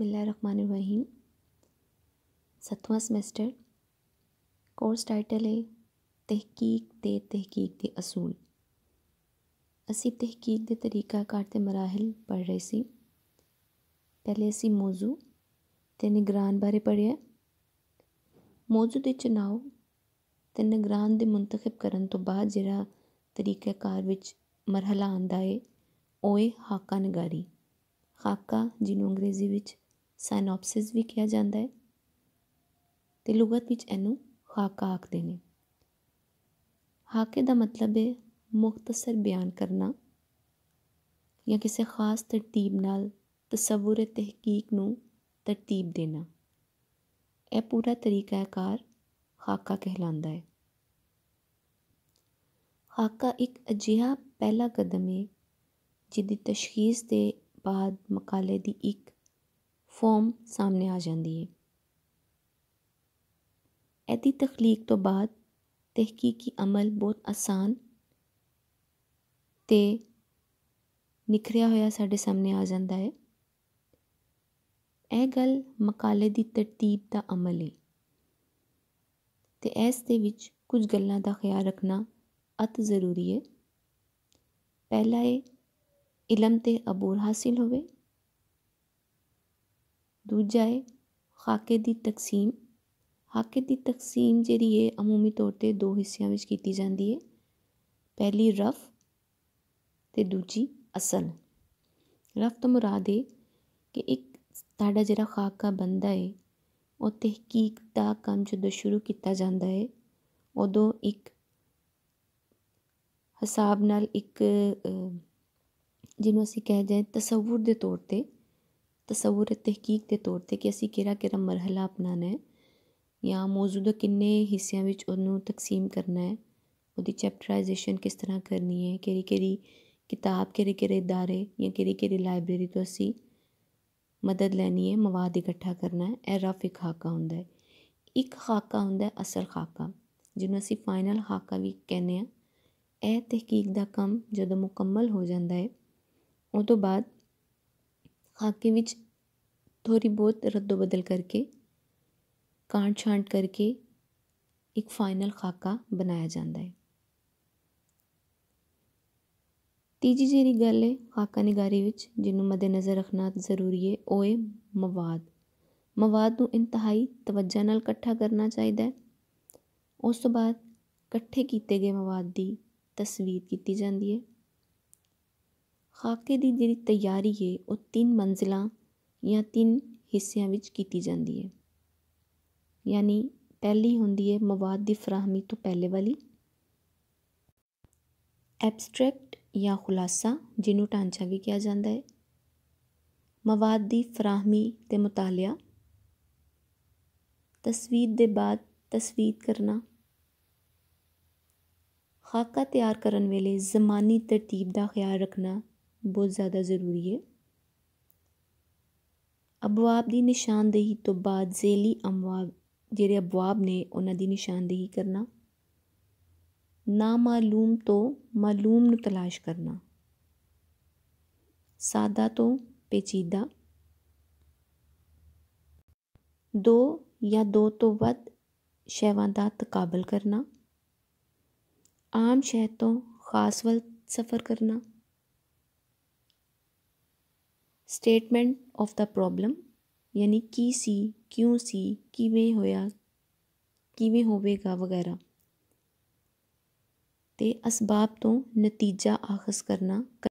बसमीम ਸਤਵਾਂ semester course title ਹੈ ਤਹਿਕੀਕ ਤੇ ਤਹਿਕੀਕ ਦੇ ਅਸੂਲ ਅਸੀਂ ਤਹਿਕੀਕ ਦੇ ਤਰੀਕਾਕਾਰ ਤੇ ਮਰਾਹਲ ਪੜ੍ਹ ਰਹੇ ਸੀ ਪਹਿਲੇ ਅਸੀਂ ਮੌਜੂ ਤੇ ਨਿਗਰਾਨ ਬਾਰੇ ਪੜ੍ਹਿਆ ਮੌਜੂ ਦੇ ਚਨਾਉ ਤੇ ਨਿਗਰਾਨ ਦੇ ਮੁੰਤਖਬ ਕਰਨ ਤੋਂ ਬਾਅਦ ਜਿਹੜਾ ਤਰੀਕਾਕਾਰ ਵਿੱਚ ਮਰਹਲਾ ਆਂਦਾ ਹੈ ਉਹ ਹੈ ਹਾਕਾ ਨਿਗਾਰੀ ਹਾਕਾ ਜਿਹਨੂੰ ਅੰਗਰੇਜ਼ੀ ਵਿੱਚ ਸਾਇਨੋਪਸਿਸ ਵੀ ਕਿਹਾ ਜਾਂਦਾ ਹੈ ਤੇ ਲੁਗਤ ਵਿੱਚ ਇਹਨੂੰ ਖਾਕਾ ਆਖਦੇ ਨੇ ਹਾਕੇ ਦਾ ਮਤਲਬ ਹੈ ਮੁਖਤਸਰ ਬਿਆਨ ਕਰਨਾ ਜਾਂ ਕਿਸੇ ਖਾਸ ਤਰਤੀਬ ਨਾਲ ਤਸਵੁਰ تحقیق ਨੂੰ ਤਰਤੀਬ ਦੇਣਾ ਇਹ ਪੂਰਾ ਤਰੀਕਾ ਹੈ ਕਾਰ ਖਾਕਾ ਕਹਿਲਾਂਦਾ ਹੈ ਹਾਕਾ ਇੱਕ ਅਜਿਹਾ ਪਹਿਲਾ ਕਦਮ ਹੈ ਜਿਹਦੀ ਤਸ਼ਖੀਸ ਦੇ ਬਾਅਦ ਮਕਾਲੇ ਦੀ ਇੱਕ ਫਾਰਮ ਸਾਹਮਣੇ ਆ ਜਾਂਦੀ ਹੈ ਐਤੀ ਤਖਲੀਕ ਤੋਂ ਬਾਅਦ ਤਹਿਕੀਕੀ ਅਮਲ ਬਹੁਤ ਆਸਾਨ ਤੇ ਨਿਖਰਿਆ ਹੋਇਆ ਸਾਡੇ ਸਾਹਮਣੇ ਆ ਜਾਂਦਾ ਹੈ ਇਹ ਗੱਲ ਮਕਾਲੇ ਦੀ ਤਰਤੀਬ ਦਾ ਅਮਲ ਹੈ ਤੇ ਇਸ ਦੇ ਵਿੱਚ ਕੁਝ ਗੱਲਾਂ ਦਾ ਖਿਆਲ ਰੱਖਣਾ ਅਤ ਜ਼ਰੂਰੀ ਹੈ ਪਹਿਲਾ ਹੈ ਇਲਮ ਤੇ ਅਬੂਰ ਹਾਸਿਲ ਹੋਵੇ ਦੂਜਾ ਹੈ ਖਾਕੇ ਦੀ ਤਕਸੀਮ ਖਾਕੇ ਦੀ ਤਕਸੀਮ ਜਿਹੜੀ ਹੈ ਆਮੂਮੀ ਤੌਰ ਤੇ ਦੋ ਹਿੱਸਿਆਂ ਵਿੱਚ ਕੀਤੀ ਜਾਂਦੀ ਹੈ ਪਹਿਲੀ ਰਫ ਤੇ ਦੂਜੀ ਅਸਲ ਰਫ ਤੋਂ ਮੁਰਾਦ ਹੈ ਕਿ ਇੱਕ ਤੁਹਾਡਾ ਜਿਹੜਾ ਖਾਕਾ ਬੰਦਾ ਹੈ ਉਹ ਤਹਿਕੀਕ ਦਾ ਕੰਮ ਜਦੋਂ ਸ਼ੁਰੂ ਕੀਤਾ ਜਾਂਦਾ ਹੈ ਉਦੋਂ ਇੱਕ ਹਿਸਾਬ ਨਾਲ ਇੱਕ ਜਿਹਨੂੰ ਅਸੀਂ ਕਹਿ ਜਾਈਏ ਤਸਵੁਰ ਦੇ ਤੌਰ ਤੇ ਤਸਵੁਰ ਤਹਿਕੀਕ ਦੇ ਤੌਰ ਤੇ ਕਿ ਅਸੀਂ ਕਿਹੜਾ ਕਿਹੜਾ ਮਰਹਲਾ ਅਪਣਾਣਾ ਹੈ ਜਾਂ ਮੌਜੂਦਾ ਕਿੰਨੇ ਹਿੱਸਿਆਂ ਵਿੱਚ ਉਹਨੂੰ ਤਕਸੀਮ ਕਰਨਾ ਹੈ ਉਹਦੀ ਚੈਪਟਰਾਈਜੇਸ਼ਨ ਕਿਸ ਤਰ੍ਹਾਂ ਕਰਨੀ ਹੈ ਕਿਹੜੀ ਕਿਹੜੀ ਕਿਤਾਬ ਕਿਹੜੇ ਕਿਹੜੇ ادارے ਜਾਂ ਕਿਹੜੀ ਕਿਹੜੀ ਲਾਇਬ੍ਰੇਰੀ ਤੋਂ ਅਸੀਂ ਮਦਦ ਲੈਣੀ ਹੈ ਮਵਾਦ ਇਕੱਠਾ ਕਰਨਾ ਹੈ ਇਹ ਰਫ ਇੱਕ ਖਾਕਾ ਹੁੰਦਾ ਹੈ ਇੱਕ ਖਾਕਾ ਹੁੰਦਾ ਹੈ ਅਸਲ ਖਾਕਾ ਜਿਹਨੂੰ ਅਸੀਂ ਫਾਈਨਲ ਖਾਕਾ ਵੀ ਕਹਿੰਦੇ ਆ ਇਹ ਤਹਿਕੀਕ ਦਾ ਕੰਮ ਜਦੋਂ ਮੁਕੰਮਲ ਹੋ ਜਾਂਦਾ ਹੈ ਉਹ ਤੋਂ ਬਾਅਦ ਖਾਕੇ ਵਿੱਚ ਥੋੜੀ ਬਹੁਤ ਰੱਦੋ ਬਦਲ ਕਰਕੇ ਕਾਂਟ ਛਾਂਟ ਕਰਕੇ ਇੱਕ ਫਾਈਨਲ ਖਾਕਾ ਬਣਾਇਆ ਜਾਂਦਾ ਹੈ ਤੀਜੀ ਜਿਹੜੀ ਗੱਲ ਹੈ ਖਾਕਾ ਨਿਗਾਰੀ ਵਿੱਚ ਜਿਹਨੂੰ ਨਜ਼ਰ ਰੱਖਣਾ ਜ਼ਰੂਰੀ ਹੈ ਉਹ ਹੈ ਮਵਾਦ ਮਵਾਦ ਨੂੰ ਇੰਤਹਾਈ ਤਵੱਜਾ ਨਾਲ ਇਕੱਠਾ ਕਰਨਾ ਚਾਹੀਦਾ ਹੈ ਉਸ ਤੋਂ ਬਾਅਦ ਇਕੱਠੇ ਕੀਤੇ ਗਏ ਮਵਾਦ ਦੀ ਤਸਵੀਰ ਕੀਤੀ ਜਾਂਦੀ ਹੈ ਖਾਕੇ ਦੀ ਜਿਹੜੀ ਤਿਆਰੀ ਹੈ ਉਹ ਤਿੰਨ ਮੰਜ਼ਲਾਂ ਜਾਂ ਤਿੰਨ ਹਿੱਸਿਆਂ ਵਿੱਚ ਕੀਤੀ ਜਾਂਦੀ ਹੈ ਯਾਨੀ ਪਹਿਲੀ ਹੁੰਦੀ ਹੈ ਮਵਾਦ ਦੀ ਫਰਾਹਮੀ ਤੋਂ ਪਹਿਲੇ ਵਾਲੀ ਐਬਸਟ੍ਰੈਕਟ ਜਾਂ ਖੁਲਾਸਾ ਜਿਹਨੂੰ ਢਾਂਚਾ ਵੀ ਕਿਹਾ ਜਾਂਦਾ ਹੈ ਮਵਾਦ ਦੀ ਫਰਾਹਮੀ ਤੇ ਮੁਤਾਲਿਆ ਤਸਵੀਰ ਦੇ ਬਾਅਦ ਤਸਵੀਰ ਕਰਨਾ ਖਾਕਾ ਤਿਆਰ ਕਰਨ ਵੇਲੇ ਜ਼ਮਾਨੀ ਤਰਤੀਬ ਦਾ ਖਿਆਲ ਰੱਖਣਾ ਬਹੁਤ ਜ਼ਿਆਦਾ ਜ਼ਰੂਰੀ ਹੈ ਅਬਵਾਬ ਦੀ ਨਿਸ਼ਾਨਦੇਹੀ ਤੋਂ ਬਾਅਦ ਜ਼ੇਲੀ ਅਮਵਾਬ ਜਿਹੜੇ ਅਬਵਾਬ ਨੇ ਉਹਨਾਂ ਦੀ ਨਿਸ਼ਾਨਦੇਹੀ ਕਰਨਾ ਨਾ ਮਾਲੂਮ ਤੋਂ ਮਾਲੂਮ ਨੂੰ ਤਲਾਸ਼ ਕਰਨਾ ਸਾਦਾ ਤੋਂ ਪੇਚੀਦਾ ਦੋ ਜਾਂ ਦੋ ਤੋਂ ਵੱਧ ਸ਼ੈਵਾਂ ਦਾ ਤਕਾਬਲ ਕਰਨਾ ਆਮ ਸ਼ੈ ਤੋਂ ਖਾਸ ਵੱਲ ਸਫ਼ਰ ਕਰਨਾ ਸਟੇਟਮੈਂਟ ਆਫ ਦਾ ਪ੍ਰੋਬਲਮ ਯਾਨੀ ਕੀ ਸੀ ਕਿਉਂ ਸੀ ਕਿਵੇਂ ਹੋਇਆ ਕਿਵੇਂ ਹੋਵੇਗਾ ਵਗੈਰਾ ਤੇ ਅਸਬਾਬ ਤੋਂ ਨਤੀਜਾ ਆਖਸ ਕਰਨਾ